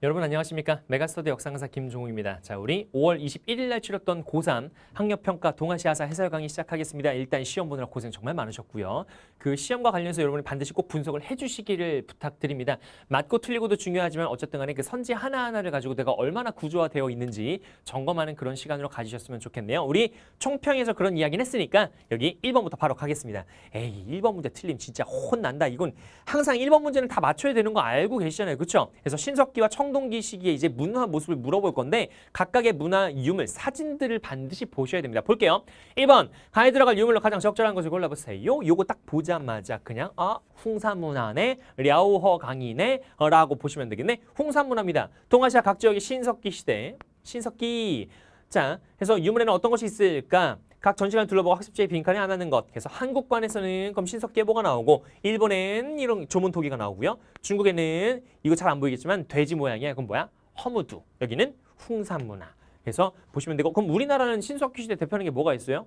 여러분 안녕하십니까 메가스터디 역사강사 김종욱입니다 자 우리 5월 21일 날 치렀던 고3 학력평가 동아시아사 해설 강의 시작하겠습니다 일단 시험 보느라 고생 정말 많으셨고요 그 시험과 관련해서 여러분이 반드시 꼭 분석을 해주시기를 부탁드립니다 맞고 틀리고도 중요하지만 어쨌든 간에 그 선지 하나하나를 가지고 내가 얼마나 구조화되어 있는지 점검하는 그런 시간으로 가지셨으면 좋겠네요 우리 총평에서 그런 이야기는 했으니까 여기 1번부터 바로 가겠습니다 에이 1번 문제 틀림 진짜 혼난다 이건 항상 1번 문제는 다 맞춰야 되는 거 알고 계시잖아요 그렇죠 그래서 신석기와 청 청동기 시기에 이제 문화 모습을 물어볼 건데 각각의 문화 유물, 사진들을 반드시 보셔야 됩니다. 볼게요. 1번 강에 들어갈 유물로 가장 적절한 것을 골라보세요. 요거 딱 보자마자 그냥 아 홍사문화네, 랴오허 강이네 라고 보시면 되겠네. 홍사문화입니다. 동아시아 각 지역의 신석기 시대, 신석기 자, 해서 유물에는 어떤 것이 있을까? 각 전시관 둘러보고 학습지의빈칸에안 하는 것. 그래서 한국관에서는 그럼 신석계보가 나오고 일본엔 이런 조문토기가 나오고요. 중국에는 이거 잘 안 보이겠지만 돼지 모양이야. 그건 뭐야? 허무두. 여기는 홍산문화. 그래서 보시면 되고 그럼 우리나라는 신석기 시대 대표하는 게 뭐가 있어요?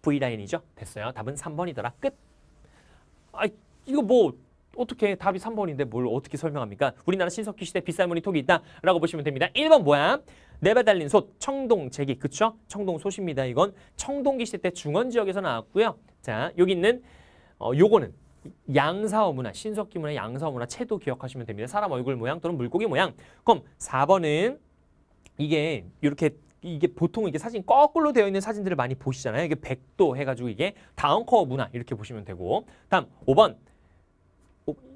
V라인이죠. 됐어요. 답은 3번이더라. 끝. 아 이거 뭐 어떻게 답이 3번인데 뭘 어떻게 설명합니까? 우리나라 신석기 시대 비쌀문이 톡이 있다라고 보시면 됩니다. 1번 뭐야? 네바 달린 솥, 청동재기 그쵸? 청동솥입니다. 이건 청동기 시대 때 중원 지역에서 나왔고요. 자, 여기 있는 어, 요거는 양사어 문화, 신석기 문화, 양사어 문화, 채도 기억하시면 됩니다. 사람 얼굴 모양 또는 물고기 모양. 그럼 4번은 이게 이렇게 이게 보통 이게 사진 거꾸로 되어 있는 사진들을 많이 보시잖아요. 이게 백도 해가지고 이게 다운커 문화 이렇게 보시면 되고 다음 5번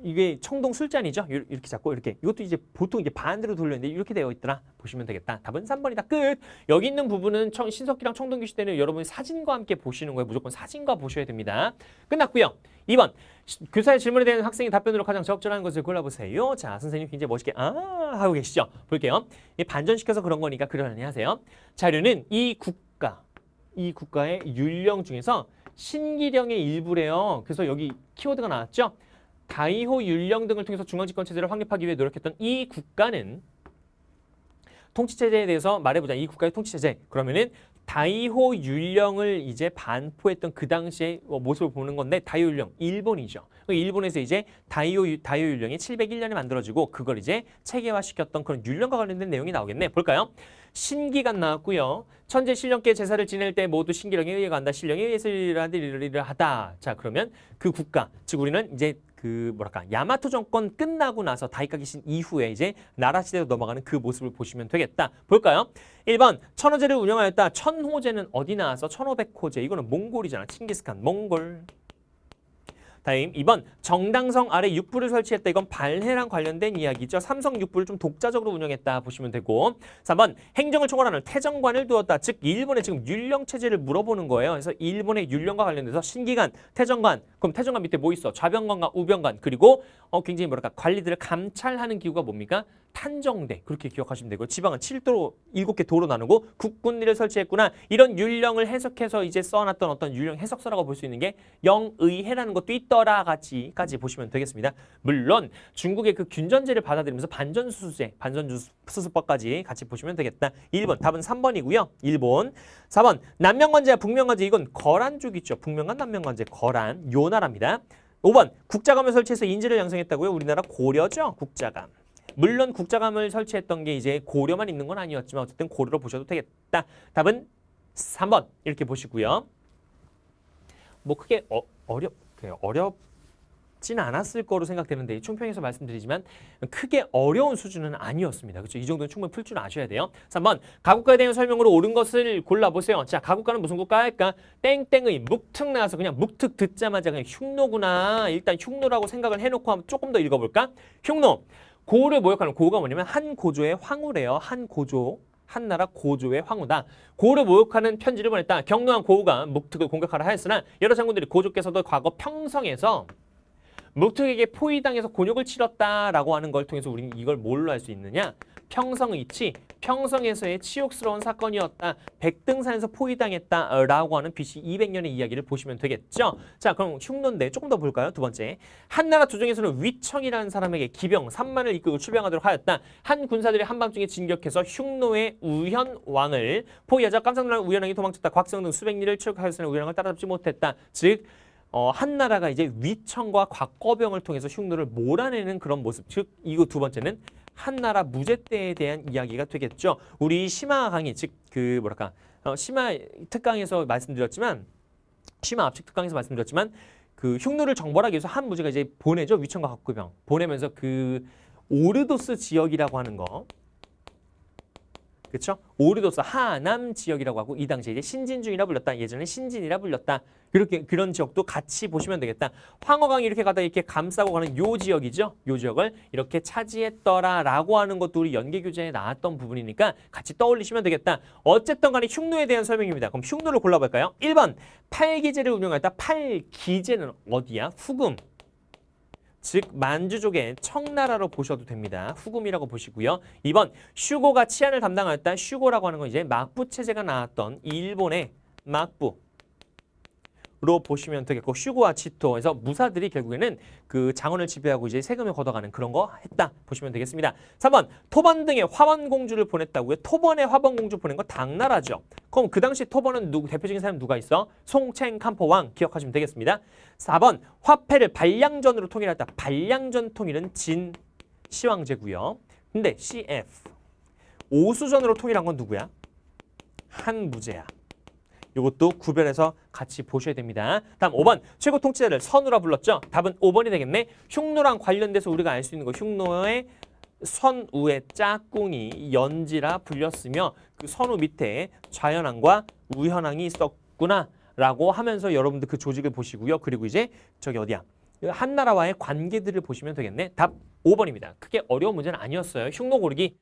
이게 청동 술잔이죠. 이렇게 잡고 이렇게 이것도 이제 보통 이제 반대로 돌렸는데 이렇게 되어 있더라. 보시면 되겠다. 답은 3번이다. 끝. 여기 있는 부분은 청, 신석기랑 청동 기시대는 여러분이 사진과 함께 보시는 거예요. 무조건 사진과 보셔야 됩니다. 끝났고요. 2번. 교사의 질문에 대한 학생의 답변으로 가장 적절한 것을 골라보세요. 자, 선생님 굉장히 멋있게 아 하고 계시죠. 볼게요. 반전시켜서 그런 거니까 그러려니 하세요. 자료는 이 국가, 이 국가의 율령 중에서 신기령의 일부래요. 그래서 여기 키워드가 나왔죠. 다이호 율령 등을 통해서 중앙집권체제를 확립하기 위해 노력했던 이 국가는 통치체제에 대해서 말해보자. 이 국가의 통치체제. 그러면은 다이호 율령을 이제 반포했던 그 당시의 뭐 모습을 보는 건데 다이호 율령, 일본이죠. 그 일본에서 이제 다이호, 다이호 율령이 701년에 만들어지고 그걸 이제 체계화시켰던 그런 율령과 관련된 내용이 나오겠네. 볼까요? 신기가 나왔고요. 천재 신령께 제사를 지낼 때 모두 신기령에 의해 간다. 신령에 의해서 일하다, 일을 하다. 자, 그러면 그 국가, 즉 우리는 이제 그 뭐랄까 야마토 정권 끝나고 나서 다이카 귀신 이후에 이제 나라 시대로 넘어가는 그 모습을 보시면 되겠다. 볼까요? 1번 천호제를 운영하였다. 천호제는 어디 나와서 천오백호제 이거는 몽골이잖아. 칭기스칸 몽골. 다음 2번 정당성 아래 육부를 설치했다. 이건 발해랑 관련된 이야기죠. 삼성 육부를 좀 독자적으로 운영했다 보시면 되고 3번 행정을 총괄하는 태정관을 두었다. 즉 일본의 지금 율령 체제를 물어보는 거예요. 그래서 일본의 율령과 관련돼서 신기관, 태정관 그럼 태정관 밑에 뭐 있어? 좌병관과 우병관 그리고 어, 굉장히 뭐랄까 관리들을 감찰하는 기구가 뭡니까? 탄정대 그렇게 기억하시면 되고요. 지방은 7도로 7개 도로 나누고 국군리를 설치했구나. 이런 율령을 해석해서 이제 써놨던 어떤 율령 해석서라고 볼 수 있는 게 영의해라는 것도 있더라 같이까지 보시면 되겠습니다. 물론 중국의 그 균전제를 받아들이면서 반전수수제, 반전수수법까지 같이 보시면 되겠다. 1번 답은 3번이고요. 1번 4번 남명관제와 북명관제 이건 거란족 이죠 북명관, 남명관제, 거란, 요 나라입니다. 5번 국자감을 설치해서 인재를 양성했다고요. 우리나라 고려죠. 국자감. 물론 국자감을 설치했던 게 이제 고려만 있는 건 아니었지만 어쨌든 고려로 보셔도 되겠다. 답은 3번 이렇게 보시고요. 뭐 크게 어, 어렵, 어렵진 않았을 거로 생각되는데 총평에서 말씀드리지만 크게 어려운 수준은 아니었습니다. 그렇죠? 이 정도는 충분히 풀 줄 아셔야 돼요. 3번 가국가에 대한 설명으로 옳은 것을 골라보세요. 자, 가국가는 무슨 국가일까? 땡땡의 묵특 나와서 그냥 묵특 듣자마자 그냥 흉노구나. 일단 흉노라고 생각을 해놓고 한번 조금 더 읽어볼까? 흉노. 고를 모욕하는 고가 뭐냐면 한 고조의 황후래요. 한 고조. 한나라 고조의 황후다. 고를 모욕하는 편지를 보냈다. 경노한 고우가 묵특을 공격하라 하였으나 여러 장군들이 고조께서도 과거 평성에서 묵특에게 포위당해서 곤욕을 치렀다라고 하는 걸 통해서 우리는 이걸 뭘로 할 수 있느냐? 평성이치, 평성에서의 치욕스러운 사건이었다. 백등산에서 포위당했다라고 하는 BC 200년의 이야기를 보시면 되겠죠. 자, 그럼 흉노인데 조금 더 볼까요? 두 번째. 한나라 조정에서는 위청이라는 사람에게 기병 3만을 이끌고 출병하도록 하였다. 한 군사들이 한밤중에 진격해서 흉노의 우현 왕을 포위하자 깜짝 놀란 우현왕이 도망쳤다. 곽성 등 수백 리를 추격하였으나 우현왕을 따라잡지 못했다. 즉 어, 한나라가 이제 위청과 곽거병을 통해서 흉노를 몰아내는 그런 모습. 즉, 이거 두 번째는 한나라 무제 때에 대한 이야기가 되겠죠. 우리 심화 강의 즉그 뭐랄까 어, 심화 특강에서 말씀드렸지만 심화 압축 특강에서 말씀드렸지만 그 흉노를 정벌하기 위해서 한 무제가 이제 보내죠 위천과 각구병 보내면서 그 오르도스 지역이라고 하는 거 그렇죠? 오르도서 하남 지역이라고 하고 이 당시에 이제 신진중이라 불렸다. 예전에 신진이라 불렸다. 이렇게 그런 지역도 같이 보시면 되겠다. 황허강이 이렇게 가다 이렇게 감싸고 가는 요 지역이죠. 요 지역을 이렇게 차지했더라라고 하는 것도 우리 연계 교재에 나왔던 부분이니까 같이 떠올리시면 되겠다. 어쨌든 간에 흉노에 대한 설명입니다. 그럼 흉노를 골라볼까요? 1번 팔기제를 운영했다. 팔기제는 어디야? 후금. 즉 만주족의 청나라로 보셔도 됩니다. 후금이라고 보시고요. 2번 슈고가 치안을 담당하였다. 슈고라고 하는 건 이제 막부 체제가 나왔던 일본의 막부 로 보시면 되겠고 슈고와 치토 에서 무사들이 결국에는 그 장원을 지배하고 이제 세금을 걷어가는 그런 거 했다 보시면 되겠습니다. 3번 토번 등의 화원 공주를 보냈다고요. 토번의 화번 공주 보낸 거 당나라죠. 그럼 그 당시 토번은 누구 대표적인 사람 누가 있어? 송첸캄포 왕 기억하시면 되겠습니다. 4번 화폐를 발량전으로 통일했다. 발량전 통일은 진 시황제고요. 근데 CF 오수전으로 통일한 건 누구야? 한무제야. 이것도 구별해서 같이 보셔야 됩니다. 다음 5번 최고 통치자를 선우라 불렀죠. 답은 5번이 되겠네. 흉노랑 관련돼서 우리가 알 수 있는 거 흉노의 선우의 짝꿍이 연지라 불렸으며 그 선우 밑에 좌현왕과 우현왕이 있었구나 라고 하면서 여러분들 그 조직을 보시고요. 그리고 이제 저기 어디야? 한나라와의 관계들을 보시면 되겠네. 답 5번입니다. 크게 어려운 문제는 아니었어요. 흉노 고르기